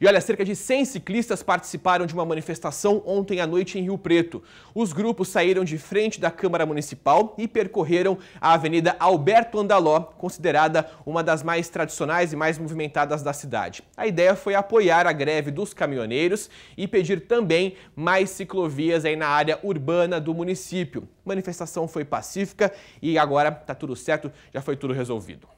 E olha, cerca de 100 ciclistas participaram de uma manifestação ontem à noite em Rio Preto. Os grupos saíram de frente da Câmara Municipal e percorreram a Avenida Alberto Andaló, considerada uma das mais tradicionais e mais movimentadas da cidade. A ideia foi apoiar a greve dos caminhoneiros e pedir também mais ciclovias aí na área urbana do município. A manifestação foi pacífica e agora tá tudo certo, já foi tudo resolvido.